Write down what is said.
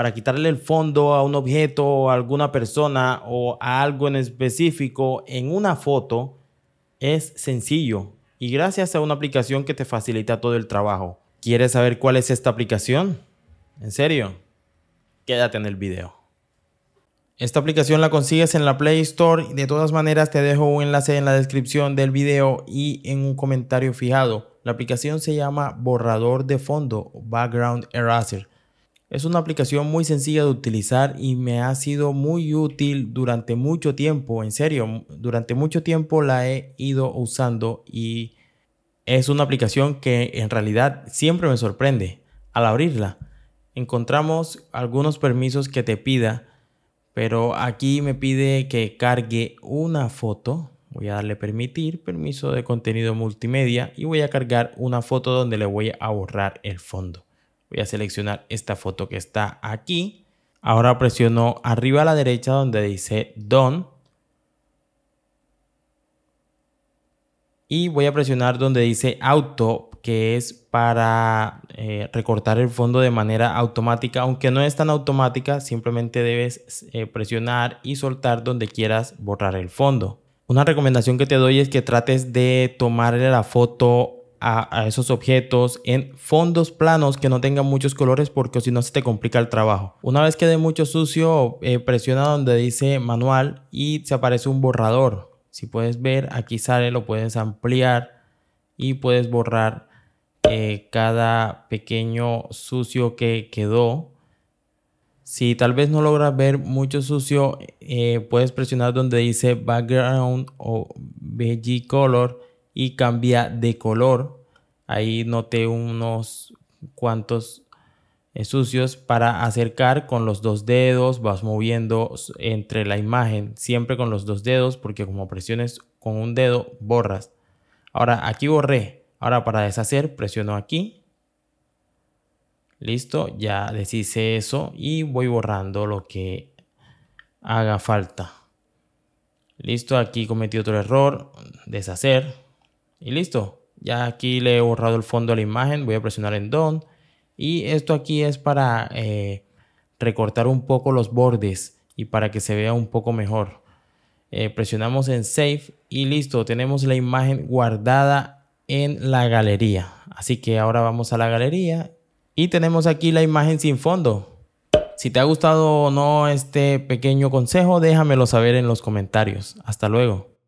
para quitarle el fondo a un objeto o a alguna persona o a algo en específico en una foto es sencillo y gracias a una aplicación que te facilita todo el trabajo. ¿Quieres saber cuál es esta aplicación? ¿En serio? Quédate en el video. Esta aplicación la consigues en la Play Store. De todas maneras, te dejo un enlace en la descripción del video y en un comentario fijado. La aplicación se llama Borrador de Fondo, Background Eraser. Es una aplicación muy sencilla de utilizar y me ha sido muy útil durante mucho tiempo, en serio, durante mucho tiempo la he ido usando y es una aplicación que en realidad siempre me sorprende al abrirla. Encontramos algunos permisos que te pida, pero aquí me pide que cargue una foto. Voy a darle permitir, permiso de contenido multimedia y voy a cargar una foto donde le voy a borrar el fondo. Voy a seleccionar esta foto que está aquí. Ahora presiono arriba a la derecha donde dice Done. Y voy a presionar donde dice Auto, que es para eh, recortar el fondo de manera automática. Aunque no es tan automática, simplemente debes eh, presionar y soltar donde quieras borrar el fondo. Una recomendación que te doy es que trates de tomarle la foto a, esos objetos en fondos planos que no tengan muchos colores porque si no se te complica el trabajo. Una vez que de mucho sucio, eh, presiona donde dice manual y se aparece un borrador. Si puedes ver, aquí sale, lo puedes ampliar y puedes borrar eh, cada pequeño sucio que quedó. Si tal vez no logras ver mucho sucio, eh, puedes presionar donde dice background o BG color y cambia de color. Ahí noté unos cuantos eh, sucios para acercar con los dos dedos vas moviendo entre la imagen siempre con los dos dedos porque como presiones con un dedo borras ahora aquí borré ahora para deshacer presiono aquí listo ya deshice eso y voy borrando lo que haga falta listo aquí cometí otro error deshacer y listo. Ya aquí le he borrado el fondo a la imagen. Voy a presionar en Done. Y esto aquí es para eh, recortar un poco los bordes y para que se vea un poco mejor. Eh, presionamos en Save y listo. Tenemos la imagen guardada en la galería. Así que ahora vamos a la galería y tenemos aquí la imagen sin fondo. Si te ha gustado o no este pequeño consejo, déjamelo saber en los comentarios. Hasta luego.